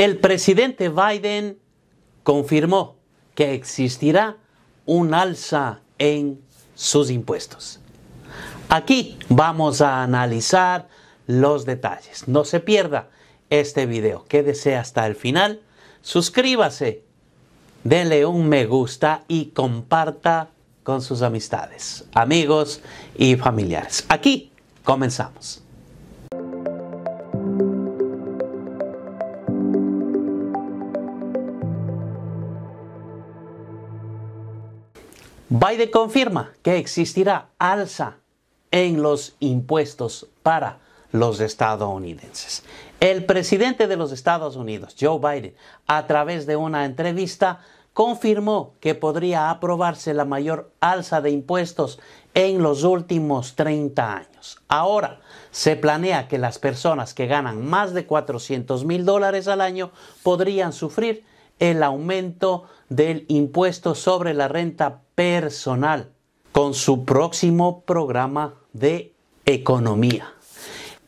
El presidente Biden confirmó que existirá un alza en sus impuestos. Aquí vamos a analizar los detalles. No se pierda este video. Quédese hasta el final. Suscríbase, denle un me gusta y comparta con sus amistades, amigos y familiares. Aquí comenzamos. Biden confirma que existirá alza en los impuestos para los estadounidenses. El presidente de los Estados Unidos, Joe Biden, a través de una entrevista, confirmó que podría aprobarse la mayor alza de impuestos en los últimos 30 años. Ahora, se planea que las personas que ganan más de 400 mil dólares al año podrían sufrir el aumento del impuesto sobre la renta personal con su próximo programa de economía.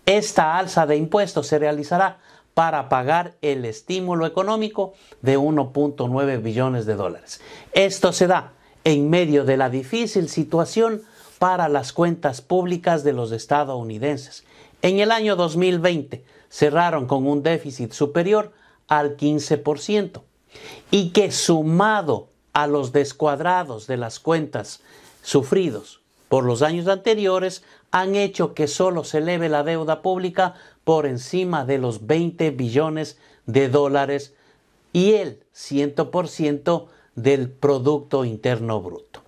Esta alza de impuestos se realizará para pagar el estímulo económico de 1.9 billones de dólares. Esto se da en medio de la difícil situación para las cuentas públicas de los estadounidenses. En el año 2020 cerraron con un déficit superior al 15% y que sumado a los descuadrados de las cuentas sufridos por los años anteriores han hecho que solo se eleve la deuda pública por encima de los 20 billones de dólares y el 100% del Producto Interno Bruto.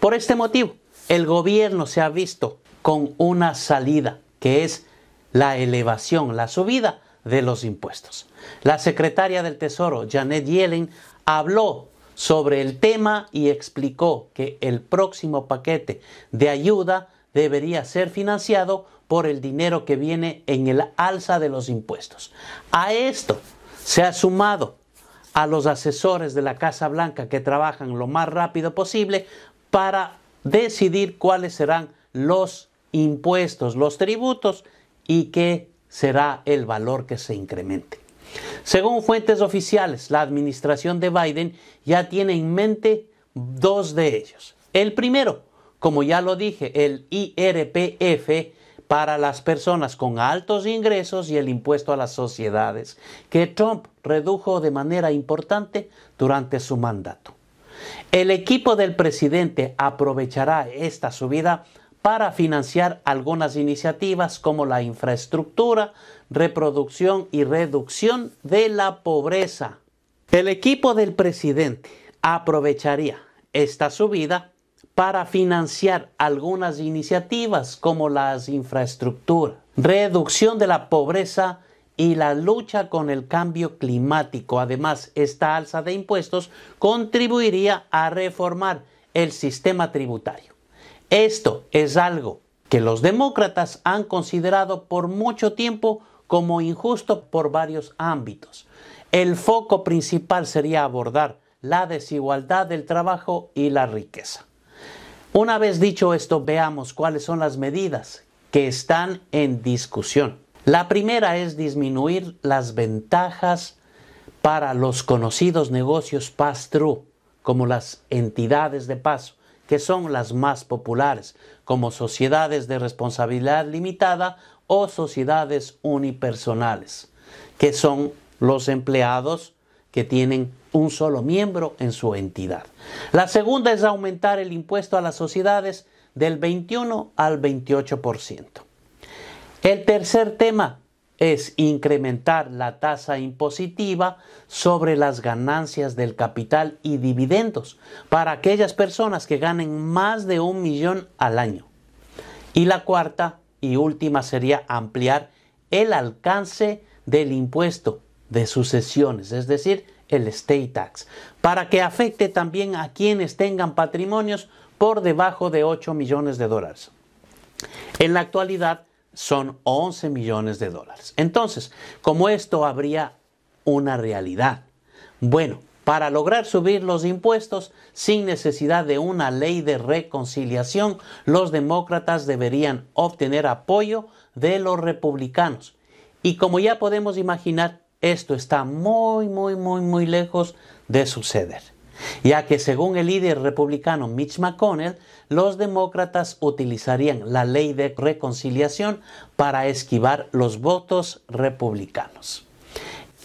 Por este motivo, el gobierno se ha visto con una salida, que es la elevación, la subida de los impuestos. La secretaria del Tesoro, Janet Yellen, habló sobre el tema y explicó que el próximo paquete de ayuda debería ser financiado por el dinero que viene en el alza de los impuestos. A esto se ha sumado a los asesores de la Casa Blanca que trabajan lo más rápido posible para decidir cuáles serán los impuestos, los tributos y qué será el valor que se incremente. Según fuentes oficiales, la administración de Biden ya tiene en mente dos de ellos. El primero, como ya lo dije, el IRPF para las personas con altos ingresos y el impuesto a las sociedades, que Trump redujo de manera importante durante su mandato. El equipo del presidente aprovechará esta subida para financiar algunas iniciativas como la infraestructura, reproducción y reducción de la pobreza. El equipo del presidente aprovecharía esta subida para financiar algunas iniciativas como las infraestructura, reducción de la pobreza y la lucha con el cambio climático. Además, esta alza de impuestos contribuiría a reformar el sistema tributario. Esto es algo que los demócratas han considerado por mucho tiempo como injusto por varios ámbitos. El foco principal sería abordar la desigualdad del trabajo y la riqueza. Una vez dicho esto, veamos cuáles son las medidas que están en discusión. La primera es disminuir las ventajas para los conocidos negocios pass-through, como las entidades de paso que son las más populares, como sociedades de responsabilidad limitada o sociedades unipersonales, que son los empleados que tienen un solo miembro en su entidad. La segunda es aumentar el impuesto a las sociedades del 21 al 28%. El tercer tema es incrementar la tasa impositiva sobre las ganancias del capital y dividendos para aquellas personas que ganen más de un millón al año. Y la cuarta y última sería ampliar el alcance del impuesto de sucesiones, es decir, el State tax, para que afecte también a quienes tengan patrimonios por debajo de 8 millones de dólares. En la actualidad, son 11 millones de dólares. Entonces, como esto habría una realidad. Bueno, para lograr subir los impuestos sin necesidad de una ley de reconciliación, los demócratas deberían obtener apoyo de los republicanos. Y como ya podemos imaginar, esto está muy, muy, muy, muy lejos de suceder ya que según el líder republicano Mitch McConnell, los demócratas utilizarían la ley de reconciliación para esquivar los votos republicanos.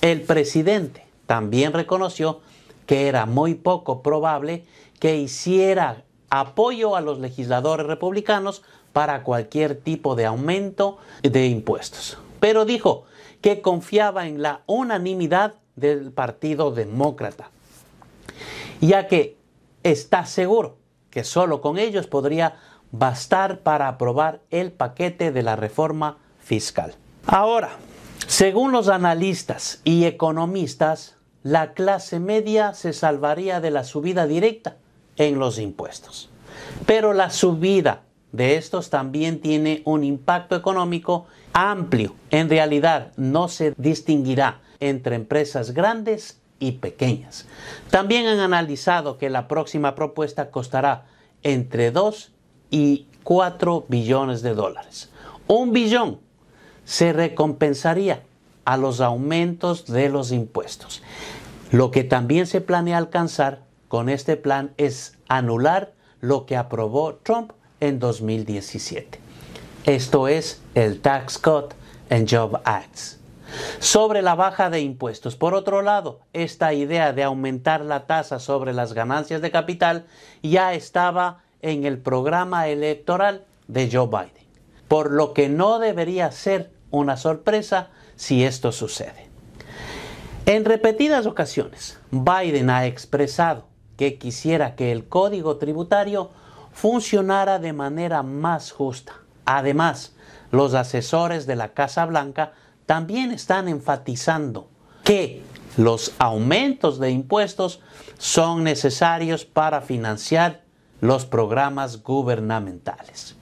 El presidente también reconoció que era muy poco probable que hiciera apoyo a los legisladores republicanos para cualquier tipo de aumento de impuestos. Pero dijo que confiaba en la unanimidad del Partido Demócrata ya que está seguro que solo con ellos podría bastar para aprobar el paquete de la reforma fiscal. Ahora, según los analistas y economistas, la clase media se salvaría de la subida directa en los impuestos. Pero la subida de estos también tiene un impacto económico amplio. En realidad no se distinguirá entre empresas grandes y pequeñas. También han analizado que la próxima propuesta costará entre 2 y 4 billones de dólares. Un billón se recompensaría a los aumentos de los impuestos. Lo que también se planea alcanzar con este plan es anular lo que aprobó Trump en 2017. Esto es el Tax Cut and Job Acts sobre la baja de impuestos. Por otro lado, esta idea de aumentar la tasa sobre las ganancias de capital ya estaba en el programa electoral de Joe Biden, por lo que no debería ser una sorpresa si esto sucede. En repetidas ocasiones, Biden ha expresado que quisiera que el código tributario funcionara de manera más justa. Además, los asesores de la Casa Blanca también están enfatizando que los aumentos de impuestos son necesarios para financiar los programas gubernamentales.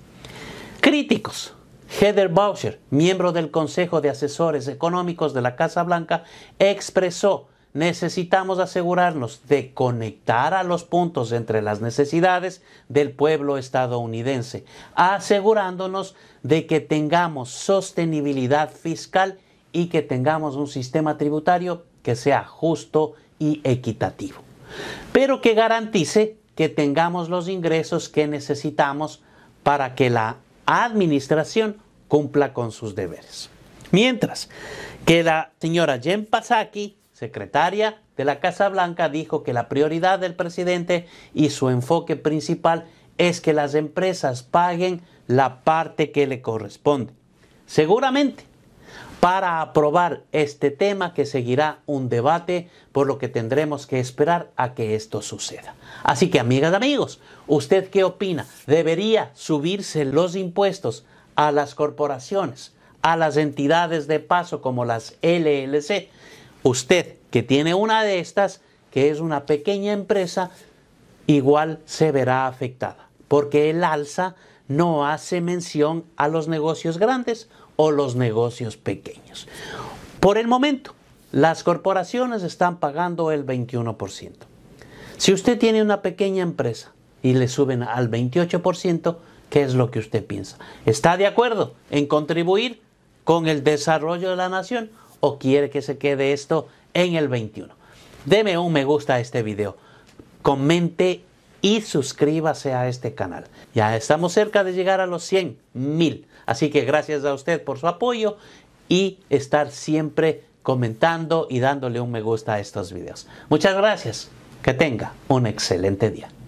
Críticos. Heather Boucher, miembro del Consejo de Asesores Económicos de la Casa Blanca, expresó necesitamos asegurarnos de conectar a los puntos entre las necesidades del pueblo estadounidense, asegurándonos de que tengamos sostenibilidad fiscal y que tengamos un sistema tributario que sea justo y equitativo, pero que garantice que tengamos los ingresos que necesitamos para que la administración cumpla con sus deberes. Mientras que la señora Jen Psaki secretaria de la Casa Blanca dijo que la prioridad del presidente y su enfoque principal es que las empresas paguen la parte que le corresponde. Seguramente, para aprobar este tema que seguirá un debate, por lo que tendremos que esperar a que esto suceda. Así que, amigas, y amigos, ¿usted qué opina? ¿Debería subirse los impuestos a las corporaciones, a las entidades de paso como las LLC? Usted que tiene una de estas, que es una pequeña empresa, igual se verá afectada, porque el alza no hace mención a los negocios grandes o los negocios pequeños. Por el momento, las corporaciones están pagando el 21%. Si usted tiene una pequeña empresa y le suben al 28%, ¿qué es lo que usted piensa? ¿Está de acuerdo en contribuir con el desarrollo de la nación o quiere que se quede esto en el 21. Deme un me gusta a este video, comente y suscríbase a este canal. Ya estamos cerca de llegar a los 100 mil, así que gracias a usted por su apoyo y estar siempre comentando y dándole un me gusta a estos videos. Muchas gracias. Que tenga un excelente día.